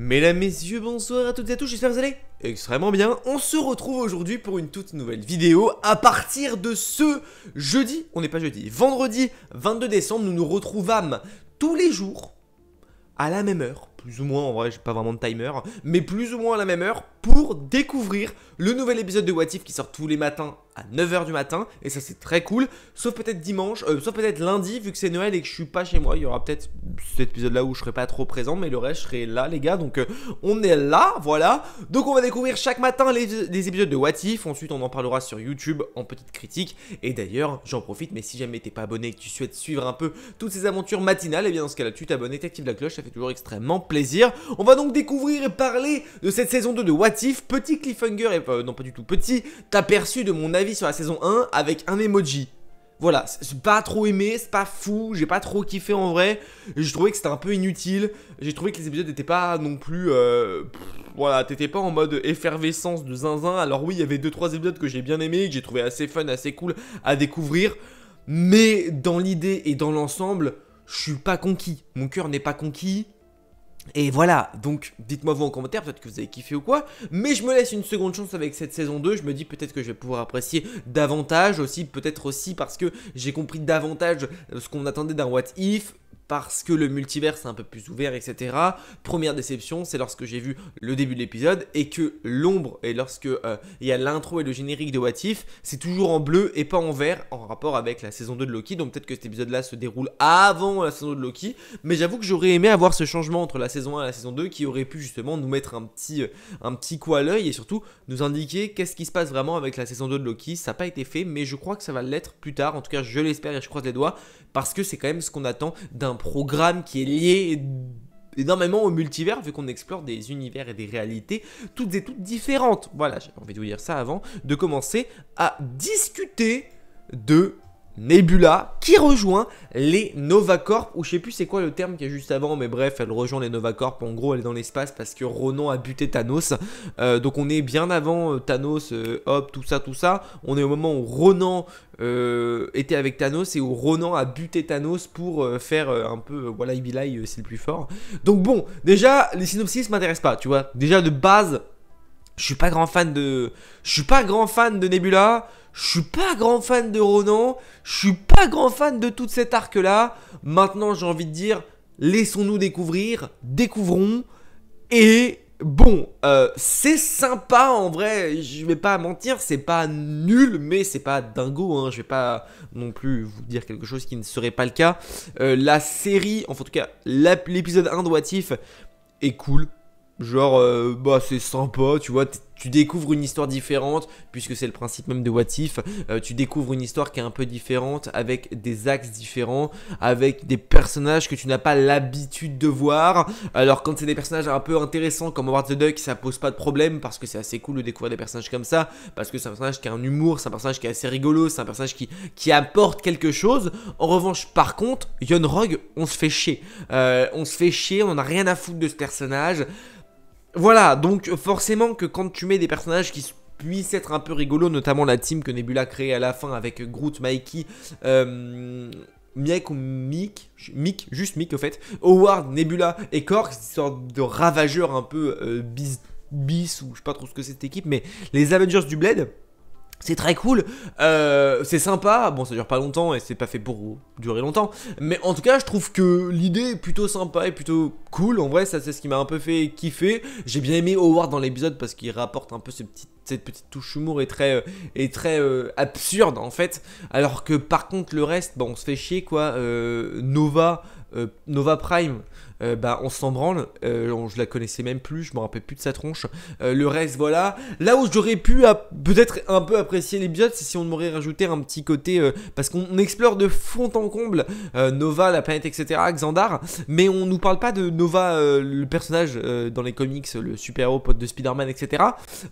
Mesdames, messieurs, bonsoir à toutes et à tous, j'espère que vous allez extrêmement bien. On se retrouve aujourd'hui pour une toute nouvelle vidéo à partir de ce jeudi, on n'est pas jeudi, vendredi 22 décembre, nous nous retrouvâmes tous les jours à la même heure plus ou moins, en vrai, j'ai pas vraiment de timer, mais plus ou moins à la même heure pour découvrir le nouvel épisode de What If qui sort tous les matins à 9h du matin, et ça c'est très cool, sauf peut-être dimanche, euh, sauf peut-être lundi, vu que c'est Noël et que je suis pas chez moi, il y aura peut-être cet épisode-là où je serai pas trop présent, mais le reste je serai là les gars, donc euh, on est là, voilà, donc on va découvrir chaque matin les, épisodes de What If, ensuite on en parlera sur YouTube en petite critique, et d'ailleurs j'en profite, mais si jamais t'es pas abonné et que tu souhaites suivre un peu toutes ces aventures matinales, et eh bien dans ce cas-là tu t'abonnes et la cloche, ça fait toujours extrêmement plaisir. On va donc découvrir et parler de cette saison 2 de What If, petit cliffhanger, et, euh, non pas du tout, petit aperçu de mon avis sur la saison 1 avec un emoji voilà, c'est pas trop aimé, c'est pas fou, j'ai pas trop kiffé en vrai. Je trouvais que c'était un peu inutile. J'ai trouvé que les épisodes n'étaient pas non plus. Euh, voilà, t'étais pas en mode effervescence de zinzin. Alors oui, il y avait 2-3 épisodes que j'ai bien aimé, que j'ai trouvé assez fun, assez cool à découvrir. Mais dans l'idée et dans l'ensemble, je suis pas conquis. Mon cœur n'est pas conquis. Et voilà, donc dites-moi vous en commentaire, peut-être que vous avez kiffé ou quoi, mais je me laisse une seconde chance avec cette saison 2, je me dis peut-être que je vais pouvoir apprécier davantage aussi, peut-être aussi parce que j'ai compris davantage euh, ce qu'on attendait d'un What If, parce que le multivers est un peu plus ouvert, etc. Première déception, c'est lorsque j'ai vu le début de l'épisode et que l'ombre, et lorsque euh, il y a l'intro et le générique de Watif c'est toujours en bleu et pas en vert en rapport avec la saison 2 de Loki. Donc peut-être que cet épisode-là se déroule avant la saison 2 de Loki, mais j'avoue que j'aurais aimé avoir ce changement entre la saison 1 et la saison 2 qui aurait pu justement nous mettre un petit, euh, un petit coup à l'œil et surtout nous indiquer qu'est-ce qui se passe vraiment avec la saison 2 de Loki. Ça n'a pas été fait, mais je crois que ça va l'être plus tard. En tout cas, je l'espère et je croise les doigts parce que c'est quand même ce qu'on attend d'un programme qui est lié énormément au multivers vu qu'on explore des univers et des réalités toutes et toutes différentes. Voilà, j'avais envie de vous dire ça avant de commencer à discuter de Nebula qui rejoint les Corps ou je sais plus c'est quoi le terme qui est juste avant mais bref elle rejoint les Corps en gros elle est dans l'espace parce que Ronan a buté Thanos euh, donc on est bien avant euh, Thanos euh, hop tout ça tout ça on est au moment où Ronan était avec Thanos et où Ronan a buté Thanos pour faire un peu voilà Bilai c'est le plus fort donc bon déjà les synopsis m'intéressent pas tu vois déjà de base je suis pas grand fan de. Je suis pas grand fan de Nebula. Je suis pas grand fan de Ronan. Je suis pas grand fan de toute cet arc là. Maintenant, j'ai envie de dire, laissons-nous découvrir, découvrons. Et bon, euh, c'est sympa en vrai. Je vais pas mentir, c'est pas nul, mais c'est pas dingo. Hein. Je vais pas non plus vous dire quelque chose qui ne serait pas le cas. Euh, la série, enfin, en tout cas, l'épisode 1 de doitif est cool genre euh, bah c'est sympa, tu vois, tu découvres une histoire différente puisque c'est le principe même de What If, euh, tu découvres une histoire qui est un peu différente avec des axes différents, avec des personnages que tu n'as pas l'habitude de voir. Alors quand c'est des personnages un peu intéressants comme Howard the Duck, ça pose pas de problème parce que c'est assez cool de découvrir des personnages comme ça parce que c'est un personnage qui a un humour, c'est un personnage qui est assez rigolo, c'est un personnage qui qui apporte quelque chose. En revanche, par contre, Yon Rogue, on se fait chier. Euh, on se fait chier, on n'a rien à foutre de ce personnage voilà, donc euh, forcément que quand tu mets des personnages qui puissent être un peu rigolos, notamment la team que Nebula crée à la fin avec Groot, Mikey, euh, Miek ou Mick, Mick, juste Mick au fait, Howard, Nebula et Cork, une sorte de ravageur un peu euh, bis, bis ou je sais pas trop ce que c'est cette équipe, mais les Avengers du Bled, c'est très cool, euh, c'est sympa, bon ça dure pas longtemps et c'est pas fait pour durer longtemps, mais en tout cas je trouve que l'idée est plutôt sympa et plutôt cool, en vrai ça c'est ce qui m'a un peu fait kiffer, j'ai bien aimé Howard dans l'épisode parce qu'il rapporte un peu cette petite touche humour et très, euh, très euh, absurde en fait, alors que par contre le reste, bon on se fait chier quoi, Nova, Nova Prime, euh, bah, on s'en branle. Euh, je la connaissais même plus, je me rappelle plus de sa tronche. Euh, le reste, voilà. Là où j'aurais pu peut-être un peu apprécier l'épisode, c'est si on m'aurait rajouté un petit côté. parce qu'on explore de fond en comble Nova, la planète, etc., Xandar. Mais on nous parle pas de Nova, le personnage dans les comics, le super-héros pote de Spider-Man, etc.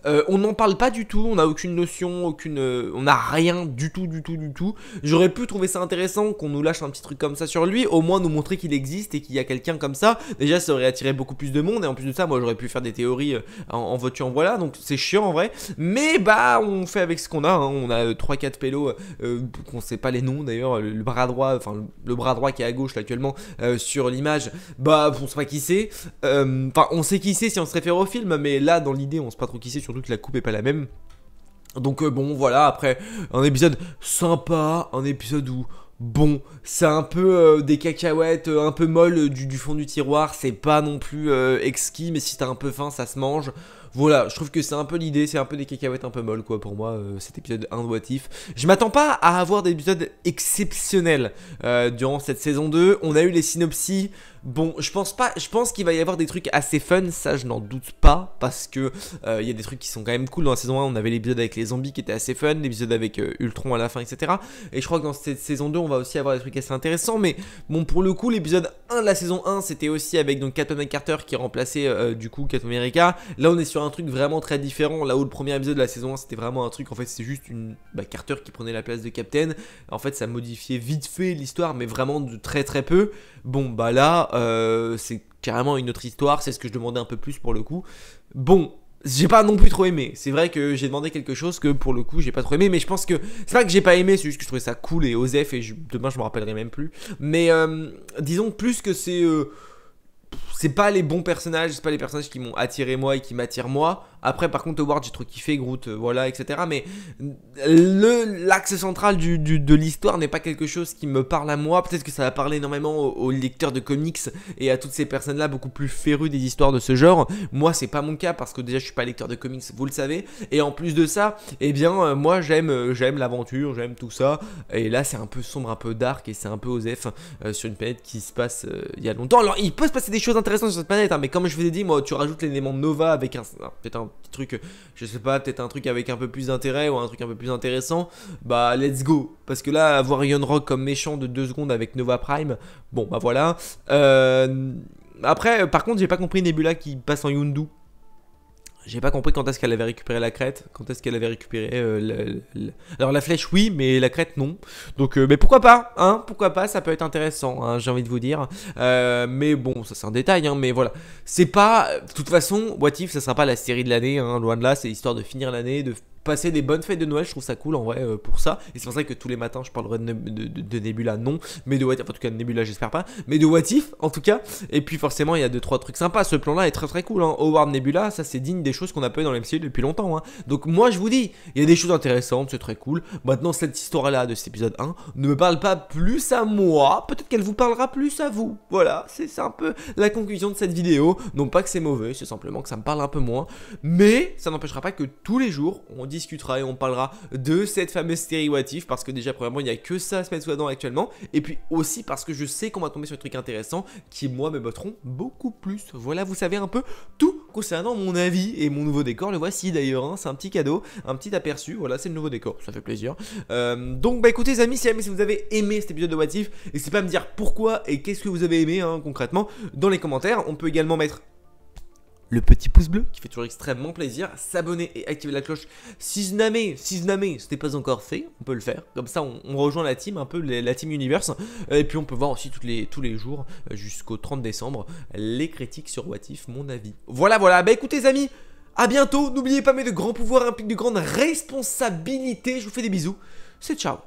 on n'en parle pas du tout, on n'a aucune notion, aucune, on n'a rien du tout, du tout, du tout. J'aurais pu trouver ça intéressant qu'on nous lâche un petit truc comme ça sur lui, au moins nous montrer qu'il existe et qu'il y a quelqu'un comme ça, déjà ça aurait attiré beaucoup plus de monde et en plus de ça, moi j'aurais pu faire des théories euh, en, voiture, en voilà, donc c'est chiant en vrai. Mais bah, on fait avec ce qu'on a, hein. on a 3-4 euh, pélos euh, qu'on sait pas les noms d'ailleurs, le, bras droit, enfin le, bras droit qui est à gauche actuellement sur l'image, bah on sait pas qui c'est. Enfin, on sait qui c'est si on se réfère au film, mais là dans l'idée, on sait pas trop qui c'est, surtout que la coupe est pas la même. Donc bon voilà, après un épisode sympa, un épisode où bon, c'est un peu euh, des cacahuètes euh, un peu molles euh, du, fond du tiroir, c'est pas non plus exquis, mais si t'as un peu faim, ça se mange. Voilà, je trouve que c'est un peu l'idée, c'est un peu des cacahuètes un peu molles quoi pour moi, cet épisode 1 Je m'attends pas à avoir des épisodes exceptionnels durant cette saison 2. On a eu les synopsies. Bon, je pense pas, je pense qu'il va y avoir des trucs assez fun, ça je n'en doute pas, parce que euh, il y a des trucs qui sont quand même cool. Dans la saison 1, on avait l'épisode avec les zombies qui était assez fun, l'épisode avec euh, Ultron à la fin, etc. Et je crois que dans cette saison 2, on va aussi avoir des trucs assez intéressants, mais bon, pour le coup, l'épisode 1 de la saison 1, c'était aussi avec donc Captain Carter qui remplaçait euh, du coup Captain America. Là, on est sur un truc vraiment très différent, là où le premier épisode de la saison 1, c'était vraiment un truc, en fait, c'est juste une bah, Carter qui prenait la place de Captain. En fait, ça modifiait vite fait l'histoire, mais vraiment de très très peu. Bon, bah là euh, c'est carrément une autre histoire, c'est ce que je demandais un peu plus pour le coup. Bon, j'ai pas non plus trop aimé. C'est vrai que j'ai demandé quelque chose que pour le coup j'ai pas trop aimé, mais je pense que c'est pas que j'ai pas aimé, c'est juste que je trouvais ça cool et osef et demain je me rappellerai même plus. Mais euh, disons plus que c'est euh, c'est pas les bons personnages, c'est pas les personnages qui m'ont attiré moi et qui m'attirent moi. Après, par contre, Howard, j'ai trop kiffé, Groot, euh, voilà, etc. Mais mm, le l'axe central de l'histoire n'est pas quelque chose qui me parle à moi. Peut-être que ça va parler énormément aux, lecteurs de comics et à toutes ces personnes-là beaucoup plus férues des histoires de ce genre. Moi, c'est pas mon cas parce que déjà, je suis pas lecteur de comics, vous le savez. Et en plus de ça, eh bien, euh, moi, j'aime, euh, j'aime l'aventure, j'aime tout ça. Et là, c'est un peu sombre, un peu dark et c'est un peu osef sur une planète qui se passe il y a longtemps. Alors, il peut se passer des choses intéressant sur cette planète, hein, mais comme je vous ai dit, moi, tu rajoutes l'élément Nova avec un, un petit truc, je sais pas, peut-être un truc avec un peu plus d'intérêt ou un truc un peu plus intéressant, bah let's go. Parce que là, avoir Ion Rock comme méchant de 2 secondes avec Nova Prime, bon, bah voilà. Euh, après, par contre, j'ai pas compris Nebula qui passe en Yundu. J'ai pas compris quand est-ce qu'elle avait récupéré la crête, quand est-ce qu'elle avait récupéré euh, la, alors la flèche oui, mais la crête non. Donc euh, mais pourquoi pas, hein Pourquoi pas Ça peut être intéressant, hein, j'ai envie de vous dire. Euh, mais bon, ça c'est un détail, hein, mais voilà. C'est pas, de toute façon, What If, ça sera pas la série de l'année, hein, loin de là. C'est histoire de finir l'année, de passer des bonnes fêtes de Noël, je trouve ça cool en vrai euh, pour ça. Et c'est pour ça que tous les matins je parlerai de, Nebula, non, mais de What en tout cas de Nebula j'espère pas, mais de What If en tout cas. Et puis forcément il y a deux trois trucs sympas, ce plan là est très très cool. Hein. Howard Nebula, ça c'est digne des choses qu'on a pas eu dans l'MCU depuis longtemps. Hein. Donc moi je vous dis, il y a des choses intéressantes, c'est très cool. Maintenant cette histoire là de cet épisode 1 ne me parle pas plus à moi, peut-être qu'elle vous parlera plus à vous. Voilà, c'est un peu la conclusion de cette vidéo. Non pas que c'est mauvais, c'est simplement que ça me parle un peu moins, mais ça n'empêchera pas que tous les jours on dit discutera et on parlera de cette fameuse série What parce que déjà premièrement il n'y a que ça à se mettre sous la dent actuellement et puis aussi parce que je sais qu'on va tomber sur des trucs intéressants qui moi me botteront beaucoup plus. Voilà vous savez un peu tout concernant mon avis et mon nouveau décor le voici d'ailleurs hein, c'est un petit cadeau, un petit aperçu voilà c'est le nouveau décor ça fait plaisir. Euh, donc bah écoutez les amis si, vous avez aimé cet épisode de What If n'hésitez pas à me dire pourquoi et qu'est-ce que vous avez aimé hein, concrètement dans les commentaires on peut également mettre le petit pouce bleu qui fait toujours extrêmement plaisir, s'abonner et activer la cloche si jamais, si ce n'est pas encore fait, on peut le faire, comme ça on, rejoint la team, un peu la team universe, et puis on peut voir aussi les, tous les jours euh, jusqu'au 30 décembre les critiques sur Watif, mon avis. Voilà voilà, bah écoutez amis, à bientôt, n'oubliez pas mes de grands pouvoirs impliquent de grandes responsabilités, je vous fais des bisous, c'est ciao